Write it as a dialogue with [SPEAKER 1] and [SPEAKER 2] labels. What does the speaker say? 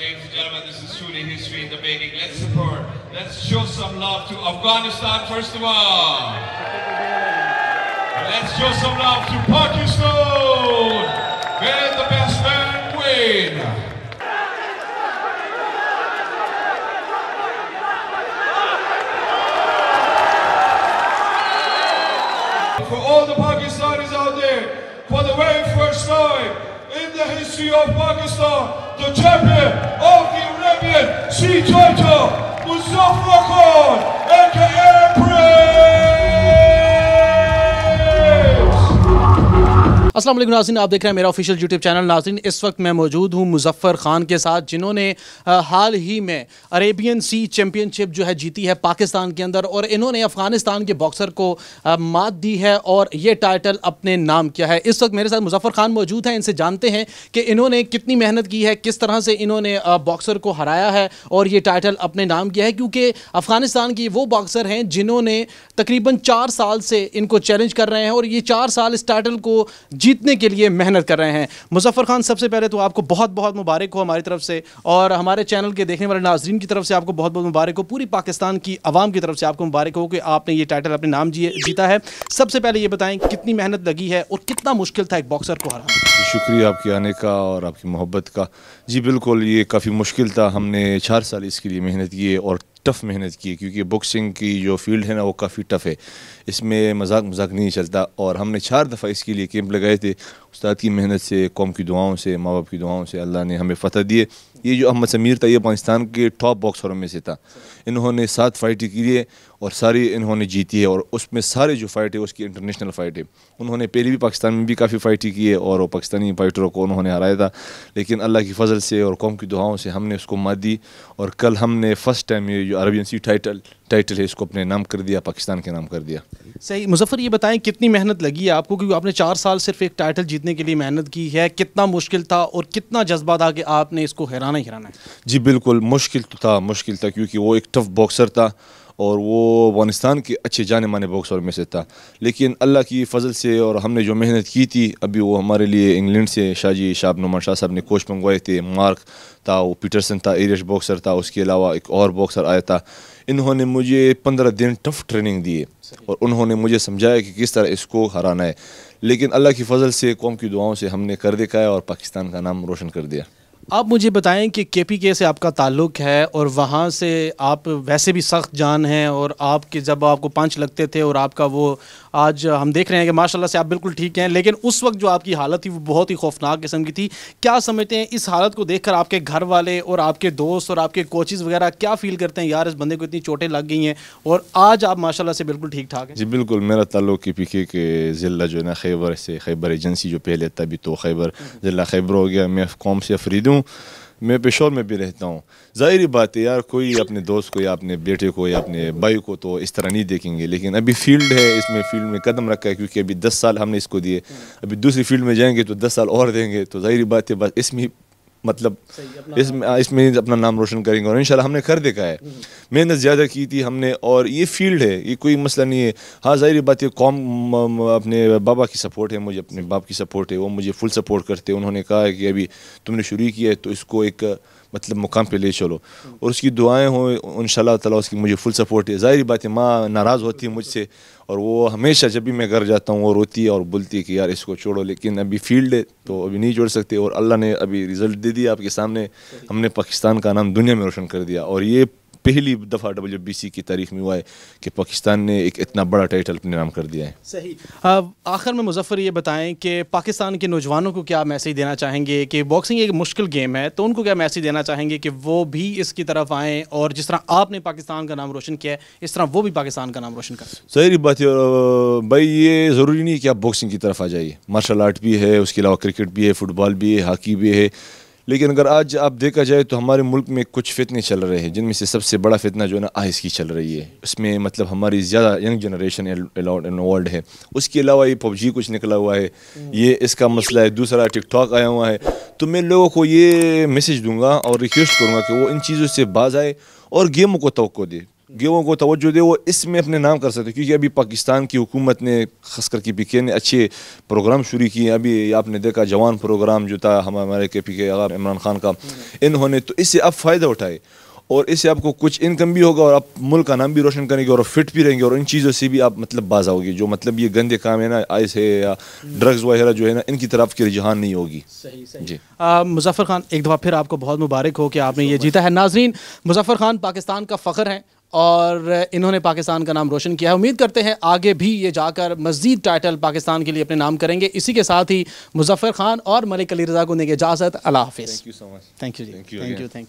[SPEAKER 1] Ladies and gentlemen, this is truly history in the making. Let's support, let's show some love to Afghanistan first of all. And let's show some love to
[SPEAKER 2] Pakistan, May the best man win.
[SPEAKER 1] for all the Pakistanis out there, for the very first time in the history of Pakistan, the champion of the Arabian Sea Title, Mustafa Khan.
[SPEAKER 2] Aslam नाजिन आप देख रहे हैं मेरा official YouTube channel नाजिन इस वक्त मैं मौजूद हूँ मुजफ्फर ख़ान के साथ जिन्होंने हाल ही में अरेबियन सी चैम्पियनशिप जो है जीती है पाकिस्तान के अंदर और इन्होंने अफ़गानिस्तान के बॉक्सर को मात दी है और ये टाइटल अपने नाम किया है इस वक्त मेरे साथ मुजफ़र ख़ान मौजूद हैं इनसे जानते हैं कि इन्होंने कितनी मेहनत की है किस तरह से इन्होंने बॉक्सर को हराया है और ये टाइटल अपने नाम किया है क्योंकि अफ़गानिस्तान की वो बॉक्सर हैं जिन्होंने तकरीबन चार साल से इनको चैलेंज कर रहे हैं और ये चार साल इस टाइटल को जी जीतने के लिए मेहनत कर रहे हैं मुजफ्फर खान सबसे पहले तो आपको बहुत बहुत मुबारक हो हमारी तरफ से और हमारे चैनल के देखने वाले नाजरीन की तरफ से आपको बहुत बहुत मुबारक हो पूरी पाकिस्तान की आवाम की तरफ से आपको मुबारक हो कि आपने ये टाइटल अपने नाम जीता है सबसे पहले ये बताएं कितनी मेहनत लगी है और कितना मुश्किल था एक बॉक्सर को हराना
[SPEAKER 1] शुक्रिया आपके आने का और आपकी मोहब्बत का जी बिल्कुल ये काफ़ी मुश्किल था हमने चार साल इसके लिए मेहनत की और टफ़ मेहनत की है क्योंकि बॉक्सिंग की जो फील्ड है ना वो काफ़ी टफ़ है इसमें मजाक मजाक नहीं चलता और हमने चार दफ़ा इसके लिए कैंप लगाए थे उस्ताद की मेहनत से कौम की दुआओं से माँ बाप की दुआओं से अल्लाह ने हमें फ़तह दिए ये जो अहमद समीर था ये पाकिस्तान के टॉप बॉक्सरों में से था इन्होंने सात फाइटें की है और सारी इन्होंने जीती है और उसमें सारे जो फाइट है उसकी इंटरनेशनल फ़ाइट है उन्होंने पहले भी पाकिस्तान में भी काफ़ी फाइटें की है और पाकिस्तानी फाइटरों को उन्होंने हराया था लेकिन अल्लाह की फजल से और कौम की दुआओं से हमने उसको मार दी और कल हमने फ़र्स्ट टाइम ये जो अरबियन सी टाइटल टाइटल है इसको अपने नाम कर दिया पाकिस्तान के नाम कर दिया
[SPEAKER 2] सही मुजफ्फर ये बताएं कितनी मेहनत लगी है आपको क्योंकि आपने चार साल सिर्फ एक टाइटल जीता जीतने के लिए मेहनत की है कितना मुश्किल था और कितना जज्बा था कि आपने इसको हैराना ही हराना
[SPEAKER 1] जी बिल्कुल मुश्किल तो था मुश्किल था क्योंकि वो एक टफ बॉक्सर था और वो अफगानिस्तान के अच्छे जाने माने बॉक्सर में से था लेकिन अल्लाह की फ़जल से और हमने जो मेहनत की थी अभी वो हमारे लिए इंग्लैंड से शाहजी शाह नुमान शाह साहब ने कोच मंगवाए थे मार्क था वो पीटरसन था एरिश बॉक्सर था उसके अलावा एक और बॉक्सर आया था इन्होंने मुझे पंद्रह दिन टफ ट्रेनिंग दिए और उन्होंने मुझे समझाया कि किस तरह इसको हराना है लेकिन अल्लाह की फ़जल से कौम की दुआओं से हमने कर देखा है और पाकिस्तान का नाम रोशन कर दिया
[SPEAKER 2] आप मुझे बताएं कि के पी के से आपका ताल्लुक है और वहाँ से आप वैसे भी सख्त जान हैं और आपके जब आपको पंच लगते थे और आपका वो आज हम देख रहे हैं कि माशाल्लाह से आप बिल्कुल ठीक हैं लेकिन उस वक्त जो आपकी हालत थी वो बहुत ही खौफनाक किस्म की थी क्या समझते हैं इस हालत को देखकर आपके घर वाले और आपके दोस्त और आपके कोचेज़ वगैरह क्या फील करते हैं यार इस बंदे को इतनी चोटें लग गई हैं और आज आप माशाला से बिल्कुल ठीक ठाक हैं
[SPEAKER 1] जी बिल्कुल मेरा तल्लु की पीखे के ज़िला जो है ना खैबर से खैबर एजेंसी जो पहले तभी तो खैबर हम्म। ज़िला खैबर हो गया मैं कौम से अफरीद मैं पेशोर में भी रहता हूँ ज़ाहिर बात है यार कोई अपने दोस्त को या अपने बेटे को या अपने भाई को तो इस तरह नहीं देखेंगे लेकिन अभी फील्ड है इसमें फील्ड में कदम रखा है क्योंकि अभी दस साल हमने इसको दिए अभी दूसरी फील्ड में जाएंगे तो दस साल और देंगे तो ज़ाहिर बात है बस इसमें मतलब इस इसमें अपना नाम रोशन करेंगे और इन हमने कर देखा है हम्म। मेहनत ज़्यादा की थी हमने और ये फील्ड है ये कोई मसला नहीं है हाँ ज़ाहिर बात है कौम अपने बाबा की सपोर्ट है मुझे अपने बाप की सपोर्ट है वो मुझे फुल सपोर्ट करते हैं उन्होंने कहा है कि अभी तुमने शुरू किया है तो इसको एक मतलब मुकाम पे ले चलो और उसकी दुआएं हों इन ताला उसकी मुझे फुल सपोर्ट है ज़ाहिर बात है माँ नाराज़ होती है मुझसे और वो हमेशा जब भी मैं घर जाता हूँ वो रोती है और बोलती है कि यार इसको छोड़ो लेकिन अभी फील्ड है तो अभी नहीं छोड़ सकते और अल्लाह ने अभी रिज़ल्ट दे दिया आपके सामने हमने पाकिस्तान का नाम दुनिया में रोशन कर दिया और ये पहली दफ़ा डब्ल्यू की तारीख में हुआ है कि पाकिस्तान ने एक इतना बड़ा टाइटल अपने नाम कर दिया है सही
[SPEAKER 2] आखिर में मुजफ्फर ये बताएं कि पाकिस्तान के नौजवानों को क्या मैसेज देना चाहेंगे कि बॉक्सिंग एक मुश्किल गेम है तो उनको क्या मैसेज देना चाहेंगे कि वो भी इसकी तरफ आएँ और जिस तरह आपने पाकिस्तान का नाम रोशन किया है इस तरह वो भी पाकिस्तान का नाम रोशन कर
[SPEAKER 1] सही बात भाई ये ज़रूरी नहीं कि आप बॉक्सिंग की तरफ आ जाइए मार्शल आर्ट भी है उसके अलावा क्रिकेट भी है फुटबॉल भी है हॉकी भी है लेकिन अगर आज आप देखा जाए तो हमारे मुल्क में कुछ फितने चल रहे हैं जिनमें से सबसे बड़ा फितना जो है ना आइस की चल रही है उसमें मतलब हमारी ज़्यादा यंग जनरेशन इन्वॉल्व है उसके अलावा ये पबजी कुछ निकला हुआ है ये इसका मसला है दूसरा टिकटॉक आया हुआ है तो मैं लोगों को ये मैसेज दूंगा और रिक्वेस्ट करूँगा कि वो इन चीज़ों से बाज आए और गेमों को तो दे गेहूँ को तोज्जो दे वो इसमें अपने नाम कर सकते क्योंकि अभी पाकिस्तान की हुकूमत ने खास करके पी के ने अच्छे प्रोग्राम शुरू किए अभी आपने देखा जवान प्रोग्राम जो था हमारे के पी के इमरान खान का इन्होंने तो इससे अब फ़ायदा उठाए और इससे आपको कुछ इनकम भी होगा और आप मुल्क का नाम भी रोशन करेंगे और फिट भी रहेंगे और इन चीज़ों से भी आप मतलब बाज आओगे जो मतलब ये गंदे काम है ना आइस है या ड्रग्स वगैरह जो है ना इनकी तरफ की रुझान नहीं होगी सही सही जी
[SPEAKER 2] मुजफ्फर खान एक दफ़ा फिर आपको बहुत मुबारक हो कि आपने ये जीता है नाजरीन मुजफ्फर खान पाकिस्तान का फ़ख्र है और इन्होंने पाकिस्तान का नाम रोशन किया है उम्मीद करते हैं आगे भी ये जाकर मज़ीद टाइटल पाकिस्तान के लिए अपने नाम करेंगे इसी के साथ ही मुजफ्फ़र खान और मलिक अली रजा को देंगे इजाज़त अला हाफिज़ thank you so much thank you thank you thank you